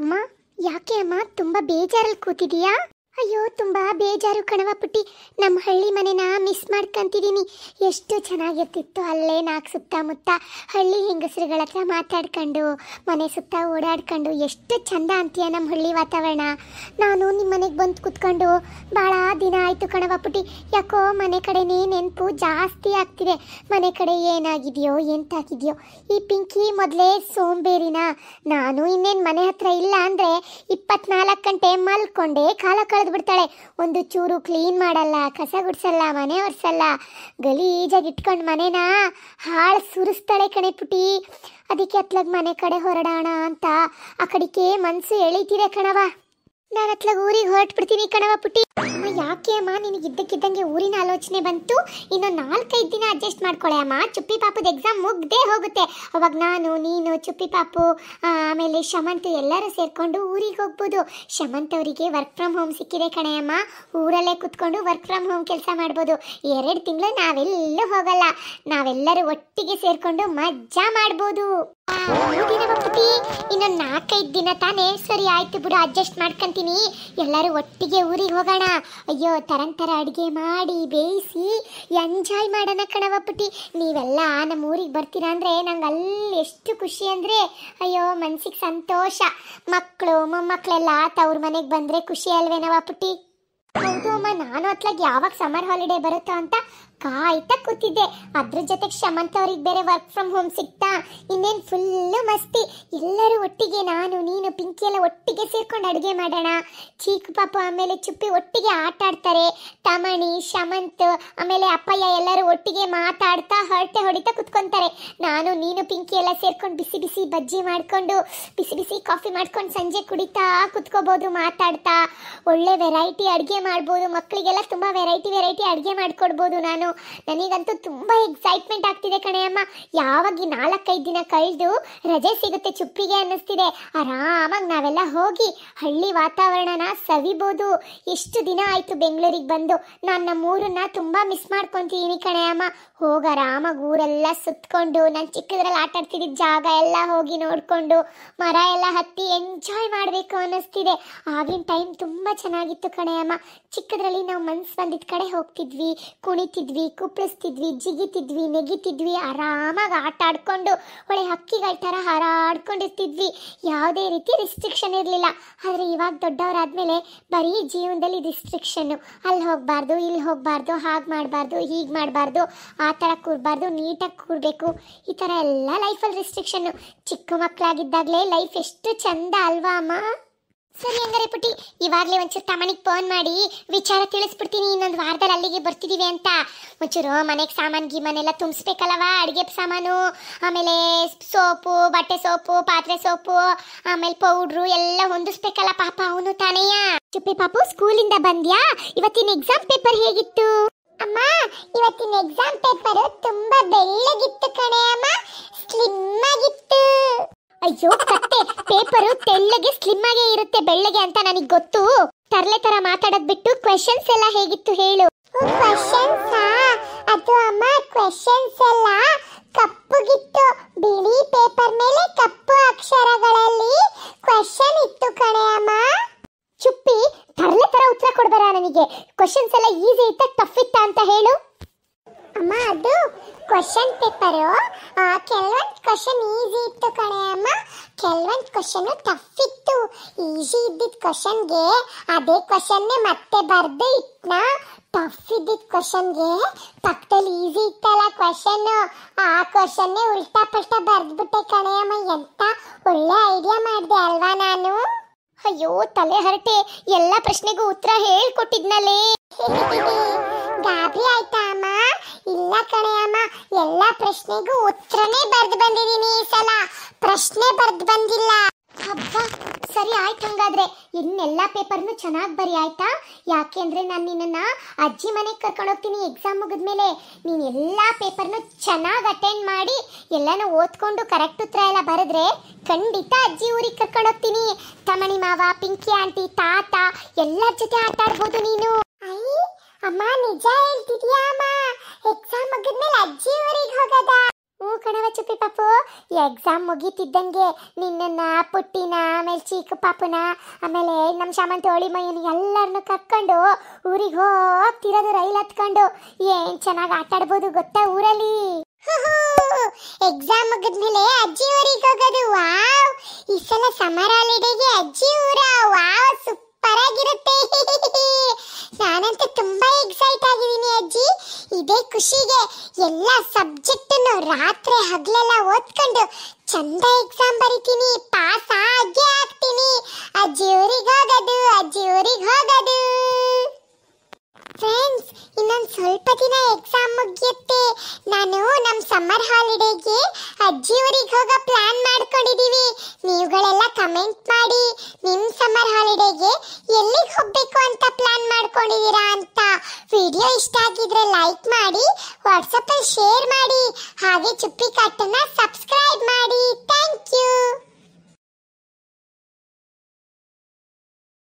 ಅಮ್ಮ ಯಾಕೆ ಅಮ್ಮ ತುಂಬಾ ಬೇಜಾರಲ್ಲಿ ಕೂತಿದೀಯಾ ಅಯ್ಯೋ ತುಂಬಾ ಬೇಜಾರು ಕಣವ ಪುಟ್ಟಿ ನಮ್ಮ ಹಳ್ಳಿ ಮನೆನ ಮಿಸ್ ಮಾಡ್ಕೊಂತಿದ್ದೀನಿ ಎಷ್ಟು ಚೆನ್ನಾಗಿರ್ತಿತ್ತು ಅಲ್ಲೇ ನಾಲ್ಕು ಸುತ್ತಮುತ್ತ ಹಳ್ಳಿ ಹೆಂಗಸರುಗಳ ಹತ್ರ ಮಾತಾಡ್ಕೊಂಡು ಮನೆ ಸುತ್ತ ಓಡಾಡ್ಕೊಂಡು ಎಷ್ಟು ಚಂದ ಅಂತೀಯ ನಮ್ಮ ಹಳ್ಳಿ ವಾತಾವರಣ ನಾನು ನಿಮ್ಮ ಮನೆಗೆ ಬಂದು ಕುತ್ಕೊಂಡು ಬಹಳ ದಿನ ಆಯ್ತು ಕಣವ ಪುಟ್ಟಿ ಯಾಕೋ ಮನೆ ಕಡೆನೇ ನೆನಪು ಜಾಸ್ತಿ ಆಗ್ತಿದೆ ಮನೆ ಕಡೆ ಏನಾಗಿದೆಯೋ ಎಂತಾಗಿದೆಯೋ ಈ ಪಿಂಕಿ ಮೊದಲೇ ಸೋಂಬೇರಿನ ನಾನು ಇನ್ನೇನು ಮನೆ ಹತ್ರ ಇಲ್ಲ ಅಂದ್ರೆ ಇಪ್ಪತ್ನಾಲ್ಕು ಗಂಟೆ ಮಲ್ಕೊಂಡೇ ಕಾಲ ಕಳೆದು ಬಿಡ್ತಾಳೆ ಒಂದು ಚೂರು ಕ್ಲೀನ್ ಮಾಡಲ್ಲ ಕಸ ಗುಡಿಸಲ್ಲ ಮನೆ ಒರೆಸಲ್ಲ ಗಲೀಜಾಗಿ ಇಟ್ಕೊಂಡು ಮನೇನ ಹಾಳು ಸುರಿಸ್ತಾಳೆ ಕಣೆ ಪುಟಿ ಅದಕ್ಕೆ ಅತ್ಲಾಗ ಮನೆ ಕಡೆ ಹೊರಡೋಣ ಅಂತ ಆ ಕಡಿಕೆ ಮನಸ್ಸು ಎಳಿತಿದೆ ಕಣವ ನಾನು ಅತ್ಲಾಗ ಊರಿಗೆ ಹೊರಟ್ಬಿಡ್ತೀನಿ ಬಿಡ್ತೀನಿ ಕಣವ ಪುಟ್ಟಿ ಅಮ್ಮ ಯಾಕೆ ಅಮ್ಮ ನಿನಗೆ ಇದ್ದಕ್ಕಿದ್ದಂಗೆ ಊರಿನ ಆಲೋಚನೆ ಬಂತು ಇನ್ನು ನಾಲ್ಕೈದು ದಿನ ಅಡ್ಜಸ್ಟ್ ಮಾಡ್ಕೊಳ್ಳೆ ಅಮ್ಮ ಚುಪ್ಪಿ ಪಾಪದ ಎಕ್ಸಾಮ್ ಮುಗ್ದೇ ಹೋಗುತ್ತೆ ಅವಾಗ ನಾನು ನೀನು ಚುಪ್ಪಿ ಪಾಪು ಆಮೇಲೆ ಶಮಂತ್ ಎಲ್ಲರೂ ಸೇರಿಕೊಂಡು ಊರಿಗೆ ಹೋಗ್ಬೋದು ಶಮಂತ್ ಅವರಿಗೆ ವರ್ಕ್ ಫ್ರಮ್ ಹೋಮ್ ಸಿಕ್ಕಿದೆ ಕಣೆ ಅಮ್ಮ ಊರಲ್ಲೇ ಕುತ್ಕೊಂಡು ವರ್ಕ್ ಫ್ರಮ್ ಹೋಮ್ ಕೆಲಸ ಮಾಡ್ಬೋದು ಎರಡು ತಿಂಗಳು ನಾವೆಲ್ಲೂ ಹೋಗಲ್ಲ ನಾವೆಲ್ಲರೂ ಒಟ್ಟಿಗೆ ಸೇರಿಕೊಂಡು ಮಜಾ ಮಾಡ್ಬೋದು ಇನ್ನೊಂದು ನಾಲ್ಕೈದು ದಿನ ತಾನೇ ಸರಿ ಆಯ್ತು ಬಿಡು ಅಡ್ಜಸ್ಟ್ ಮಾಡ್ಕೊಂತೀನಿ ಎಲ್ಲರೂ ಒಟ್ಟಿಗೆ ಊರಿಗೆ ಹೋಗೋಣ ಅಯ್ಯೋ ತರಂತರ ಅಡುಗೆ ಮಾಡಿ ಬೇಯಿಸಿ ಎಂಜಾಯ್ ಮಾಡೋಣ ಕಣವ ಪುಟಿ ನೀವೆಲ್ಲ ನಮ್ಮ ಊರಿಗೆ ಬರ್ತೀರಾ ಅಂದ್ರೆ ನಂಗೆ ಅಲ್ಲಿ ಎಷ್ಟು ಖುಷಿ ಅಂದ್ರೆ ಅಯ್ಯೋ ಮನಸ್ಸಿಗೆ ಸಂತೋಷ ಮಕ್ಕಳು ಮೊಮ್ಮಕ್ಕಳೆಲ್ಲ ತವ್ರ ಮನೆಗೆ ಬಂದ್ರೆ ಖುಷಿ ಅಲ್ವೇನವ ಪುಟಿ ಅಮ್ಮ ನಾನು ಅತ್ಲಾಗ ಯಾವಾಗ ಸಮರ್ ಹಾಲಿಡೇ ಬರುತ್ತೋ ಅಂತ ಕಾಯ್ತಾ ಕೂತಿದ್ದೆ ಅದ್ರ ಜೊತೆಗೆ ಶಮಂತ್ ಅವ್ರಿಗೆ ಬೇರೆ ವರ್ಕ್ ಫ್ರಮ್ ಹೋಮ್ ಸಿಕ್ತಾ ಇನ್ನೇನ್ ಫುಲ್ ಮಸ್ತಿ ಎಲ್ಲರೂ ಒಟ್ಟಿಗೆ ನಾನು ನೀನು ಪಿಂಕಿ ಎಲ್ಲ ಒಟ್ಟಿಗೆ ಸೇರ್ಕೊಂಡು ಅಡುಗೆ ಮಾಡೋಣ ಚೀಕು ಪಾಪ ಆಮೇಲೆ ಚುಪ್ಪಿ ಒಟ್ಟಿಗೆ ಆಟ ಆಡ್ತಾರೆ ತಮಣಿ ಶಮಂತ್ ಆಮೇಲೆ ಅಪ್ಪಯ್ಯ ಎಲ್ಲರೂ ಒಟ್ಟಿಗೆ ಮಾತಾಡ್ತಾ ಹೊರಟೆ ಹೊಡಿತಾ ಕುತ್ಕೊಂತಾರೆ ನಾನು ನೀನು ಪಿಂಕಿ ಎಲ್ಲ ಸೇರ್ಕೊಂಡು ಬಿಸಿ ಬಿಸಿ ಬಜ್ಜಿ ಮಾಡ್ಕೊಂಡು ಬಿಸಿ ಬಿಸಿ ಕಾಫಿ ಮಾಡ್ಕೊಂಡು ಸಂಜೆ ಕುಡಿತಾ ಕುತ್ಕೋಬೋದು ಮಾತಾಡ್ತಾ ಒಳ್ಳೆ ವೆರೈಟಿ ಅಡುಗೆ ಮಾಡ್ಬೋದು ಮಕ್ಕಳಿಗೆಲ್ಲ ತುಂಬ ವೆರೈಟಿ ವೆರೈಟಿ ಅಡುಗೆ ಮಾಡಿಕೊಡ್ಬೋದು ನಾನು ನನಗಂತೂ ತುಂಬ ಎಕ್ಸೈಟ್ಮೆಂಟ್ ಆಗ್ತಿದೆ ಕಣೆ ಅಮ್ಮ ಯಾವಾಗ ನಾಲ್ಕೈದು ದಿನ ಕಳೆದು ರಜೆ ಸಿಗುತ್ತೆ ಚುಪ್ಪಿಗೆ ಅನ್ನಿಸ್ತಿದೆ ಆರಾಮಾಗಿ ನಾವೆಲ್ಲ ಹೋಗಿ ಹಳ್ಳಿ ವಾತಾವರಣನ ಸವಿಬೋದು ಎಷ್ಟು ದಿನ ಆಯಿತು ಬೆಂಗಳೂರಿಗೆ ಬಂದು ನಾನು ನಮ್ಮ ಊರನ್ನ ತುಂಬ ಮಿಸ್ ಮಾಡ್ಕೊತೀನಿ ಕಣೆಯಮ್ಮ ಅಮ್ಮ ಹೋಗಿ ಆರಾಮಾಗಿ ಊರೆಲ್ಲ ಸುತ್ತಕೊಂಡು ನಾನು ಚಿಕ್ಕದ್ರಲ್ಲಿ ಆಟ ಆಡ್ತಿದ್ದ ಜಾಗ ಎಲ್ಲ ಹೋಗಿ ನೋಡಿಕೊಂಡು ಮರ ಎಲ್ಲ ಹತ್ತಿ ಎಂಜಾಯ್ ಮಾಡಬೇಕು ಅನ್ನಿಸ್ತಿದೆ ಆಗಿನ ಟೈಮ್ ತುಂಬ ಚೆನ್ನಾಗಿತ್ತು ಕಣೆಯಮ್ಮ ಅಮ್ಮ ಚಿಕ್ಕ ಇದರಲ್ಲಿ ನಾವು ಮನ್ಸು ಬಂದಿದ್ದ ಕಡೆ ಹೋಗ್ತಿದ್ವಿ ಕುಣಿತಿದ್ವಿ ಕುಪ್ಪಳಿಸ್ತಿದ್ವಿ ಜಿಗಿತಿದ್ವಿ ನೆಗಿತಿದ್ವಿ ಆರಾಮಾಗಿ ಆಟ ಆಡ್ಕೊಂಡು ಒಳ್ಳೆ ಹಕ್ಕಿಗಳ ಥರ ಹಾರಾಡ್ಕೊಂಡಿರ್ತಿದ್ವಿ ಯಾವುದೇ ರೀತಿ ರಿಸ್ಟ್ರಿಕ್ಷನ್ ಇರಲಿಲ್ಲ ಆದರೆ ಇವಾಗ ದೊಡ್ಡವರಾದಮೇಲೆ ಬರೀ ಜೀವನದಲ್ಲಿ ರಿಸ್ಟ್ರಿಕ್ಷನ್ನು ಅಲ್ಲಿ ಹೋಗಬಾರ್ದು ಇಲ್ಲಿ ಹೋಗಬಾರ್ದು ಹಾಗೆ ಮಾಡಬಾರ್ದು ಹೀಗೆ ಮಾಡಬಾರ್ದು ಆ ಥರ ಕೂರಬಾರ್ದು ನೀಟಾಗಿ ಕೂರಬೇಕು ಈ ಥರ ಎಲ್ಲ ಲೈಫಲ್ಲಿ ರಿಸ್ಟ್ರಿಕ್ಷನ್ನು ಚಿಕ್ಕ ಮಕ್ಕಳಾಗಿದ್ದಾಗಲೇ ಲೈಫ್ ಎಷ್ಟು ಚಂದ ಅಲ್ವಾ ಅಮ್ಮ ಸರಿ ಪುಟಿ ಇವಾಗಲೇ ಒಂಚೂರು ತಮ್ಮನಿಗೆ ಫೋನ್ ಮಾಡಿ ವಿಚಾರ ತಿಳಿಸ್ಬಿಡ್ತೀನಿ ಇನ್ನೊಂದು ವಾರದಲ್ಲಿ ಅಲ್ಲಿಗೆ ಬರ್ತಿದ್ದೀವಿ ಅಂತ ಒಂಚೂರು ಮನೆಗೆ ಸಾಮಾನು ಗೀಮನೆಲ್ಲ ತುಂಬಿಸ್ಬೇಕಲ್ಲವ ಅಡುಗೆ ಸಾಮಾನು ಆಮೇಲೆ ಸೋಪು ಬಟ್ಟೆ ಸೋಪು ಪಾತ್ರೆ ಸೋಪು ಆಮೇಲೆ ಪೌಡ್ರು ಎಲ್ಲ ಹೊಂದಿಸ್ಬೇಕಲ್ಲ ಪಾಪ ಅವನು ತಾನೆಯ ಚುಪ್ಪಿ ಪಾಪು ಸ್ಕೂಲಿಂದ ಬಂದ್ಯಾ ಇವತ್ತಿನ ಎಕ್ಸಾಮ್ ಪೇಪರ್ ಹೇಗಿತ್ತು ಅಮ್ಮ ಇವತ್ತಿನ ಎಕ್ಸಾಮ್ ಪೇಪರ್ ತುಂಬಾ ಬೆಳ್ಳಗಿತ್ತು ಕಣೆ ಅಮ್ಮ ಸ್ಲಿಮ್ ಆಗಿತ್ತು ಅಯ್ಯೋ ಕತ್ತೆ ಪೇಪರು ತೆಳ್ಳಗೆ ಸ್ಲಿಮ್ ಆಗೇ ಇರುತ್ತೆ ಬೆಳ್ಳಗೆ ಅಂತ ನನಗೆ ಗೊತ್ತು ತರ್ಲೆ ತರ ಮಾತಾಡೋದು ಬಿಟ್ಟು ಕ್ವೆಶನ್ಸ್ ಎಲ್ಲ ಹೇಗಿತ್ತು ಹೇಳು ಆ ಅದು ಅಮ್ಮ ಕ್ವೆಶನ್ಸ್ ಎಲ್ಲ ಕಪ್ಪುಗಿತ್ತು ಬಿಳಿ ಪೇಪರ್ ಮೇಲೆ ಕಪ್ಪು ಅಕ್ಷರಗಳಲ್ಲಿ ಕ್ವೆಶನ್ ಇತ್ತು ಕಣೆ ಅಮ್ಮ ಚುಪ್ಪಿ ತರ್ಲೆ ತರ ಉತ್ತರ ಕೊಡ್ಬೇಡ ನನಗೆ ಕ್ವೆಶನ್ಸ್ ಎಲ್ಲ ಈಜಿ ಇತ್ತ ಟಫ್ ಇತ್ತ ಅಂತ ಹೇಳು ಅಮ್ಮ ಅದು ಕ್ವಶನ್ ಪೇಪರು ಕೆಲವೊಂದು ಕ್ವಶನ್ ಈಸಿ ಇತ್ತು ಕಣೆ ಅಮ್ಮ ಕೆಲವೊಂದು ಕ್ವಶನು ಟಫ್ ಇತ್ತು ಈಸಿ ಇದ್ದಿದ್ದ ಕ್ವಶನ್ಗೆ ಅದೇ ಕ್ವಶನ್ನೇ ಮತ್ತೆ ಬರ್ದೇ ಇಟ್ನ ಟಫ್ ಇದ್ದಿದ್ದ ಕ್ವಶನ್ಗೆ ಪಕ್ಕದಲ್ಲಿ ಈಸಿ ಇತ್ತಲ್ಲ ಕ್ವಶನ್ನು ಆ ಕ್ವಶನ್ನೇ ಉಲ್ಟಾ ಪಲ್ಟಾ ಬರೆದ್ಬಿಟ್ಟೆ ಕಣೆ ಅಮ್ಮ ಎಂತ ಒಳ್ಳೆ ಐಡಿಯಾ ಮಾಡಿದೆ ಅಲ್ವಾ ನಾನು ಅಯ್ಯೋ ತಲೆ ಹರಟೆ ಎಲ್ಲ ಪ್ರಶ್ನೆಗೂ ಉತ್ತರ ಹೇಳ್ಕೊಟ್ಟಿದ್ನಲ್ಲಿ ಗಾಬರಿ ಆಯ್ತಾ ಅಮ್ಮ ಇಲ್ಲ ಕಣೆಯಮ್ಮ ಎಲ್ಲ ಪ್ರಶ್ನೆಗೂ ಉತ್ತರನೇ ಬರ್ದು ಬಂದಿದ್ದೀನಿ ಈ ಸಲ ಪ್ರಶ್ನೆ ಬರ್ದು ಬಂದಿಲ್ಲ ಅಬ್ಬಾ ಸರಿ ಆಯ್ತು ಹಂಗಾದ್ರೆ ಇನ್ನೆಲ್ಲ ಪೇಪರ್ನು ಚೆನ್ನಾಗಿ ಬರಿ ಆಯ್ತಾ ಯಾಕೆಂದ್ರೆ ನಾನು ನಿನ್ನನ್ನ ಅಜ್ಜಿ ಮನೆಗೆ ಕರ್ಕೊಂಡು ಹೋಗ್ತೀನಿ ಎಕ್ಸಾಮ್ ಮುಗಿದ್ಮೇಲೆ ನೀನು ಎಲ್ಲ ಪೇಪರ್ನು ಚೆನ್ನಾಗಿ ಅಟೆಂಡ್ ಮಾಡಿ ಎಲ್ಲನೂ ಓದ್ಕೊಂಡು ಕರೆಕ್ಟ್ ಉತ್ತರ ಎಲ್ಲ ಬರೆದ್ರೆ ಖಂಡಿತ ಅಜ್ಜಿ ಊರಿಗೆ ಕರ್ಕೊಂಡು ಹೋಗ್ತೀನಿ ತಮಣಿ ಮಾವ ಪಿಂಕಿ ಆಂಟಿ ತಾತ ಎಲ್ಲರ ಜೊತೆ ಆಟ ಆಡ್ಬೋದು ನೀನು ಅಮ್ಮ ನಿಜ ಹೇಳ್ತಿದ್ಯಾ ಅಮ್ಮ ಎಕ್ಸಾಮ್ ಮುಗಿದ್ಮೇಲೆ ಅಜ್ಜಿ ಊರಿಗೆ ಹೋಗದ ಓ ಕಣವ ಚುಪ್ಪಿ ಪಾಪು ಎಕ್ಸಾಮ್ ಮುಗೀತಿದ್ದಂಗೆ ನಿನ್ನನ್ನು ಪುಟ್ಟಿನ ಆಮೇಲೆ ಚೀಕು ಪಾಪುನ ಆಮೇಲೆ ನಮ್ಮ ಶಾಮಂತ ಮೈನ ಎಲ್ಲರನ್ನು ಕರ್ಕೊಂಡು ಊರಿಗೆ ಹೋಗ್ತಿರೋದು ರೈಲ್ ಹತ್ಕೊಂಡು ಏನ್ ಚೆನ್ನಾಗಿ ಆಟ ಆಡ್ಬೋದು ಗೊತ್ತಾ ಊರಲ್ಲಿ ಎಕ್ಸಾಮ್ ಮುಗಿದ್ಮೇಲೆ ಅಜ್ಜಿ ಊರಿಗೆ ಹೋಗೋದು ವಾವ್ ಈ ಸಲ ಸಮರ್ ಅಜ್ಜಿ ಊರ ವಾವ್ ಸುಪ್ಪ ಎಲ್ಲ ಸಬ್ಜೆಕ್ಟನ್ನು ರಾತ್ರಿ ಹಗಲೆಲ್ಲ ಓದ್ಕೊಂಡು ಚಂದ ಎಕ್ಸಾಮ್ ಬರಿತೀನಿ ಪಾಸ್ ಆಗೇ ಆಗ್ತೀನಿ ಅಜ್ಜಿ ಊರಿಗೆ ಹೋಗೋದು ಅಜ್ಜಿ ಊರಿಗೆ ಹೋಗೋದು ಫ್ರೆಂಡ್ಸ್ ಇನ್ನೊಂದು ಸ್ವಲ್ಪ ದಿನ ಎಕ್ಸಾಮ್ ಮುಗಿಯುತ್ತೆ ನಾನು ನಮ್ಮ ಸಮ್ಮರ್ ಹಾಲಿಡೇಗೆ ಅಜ್ಜಿ ಊರಿಗೆ ಹೋಗೋ ಪ್ಲಾನ್ ಮಾಡ್ಕೊಂಡಿದ್ದೀವಿ ನೀವುಗಳೆಲ್ಲ ಕಮೆಂಟ್ ಮಾಡಿ ನಿಮ್ ಸಮ್ಮರ್ ಹಾಲಿಡೇಗೆ ಎಲ್ಲಿಗೆ ಹೋಗ್ಬೇಕು ಅಂತ ಪ್ಲಾನ್ ಮಾಡ್ಕೊಂಡಿದ್ದೀರಾ ಅಂತ ವಿಡಿಯೋ ಇಷ್ಟ ಆಗಿದ್ರೆ ಲೈಕ್ ಮಾಡಿ ವಾಟ್ಸಪ್ಪಲ್ಲಿ ಶೇರ್ ಮಾಡಿ ಹಾಗೆ ಚುಪ್ಪಿ ಕಟ್ಟನ್ನ ಸಬ್ಸ್ಕ್ರೈಬ್ ಮಾಡಿ ಥ್ಯಾಂಕ್ ಯು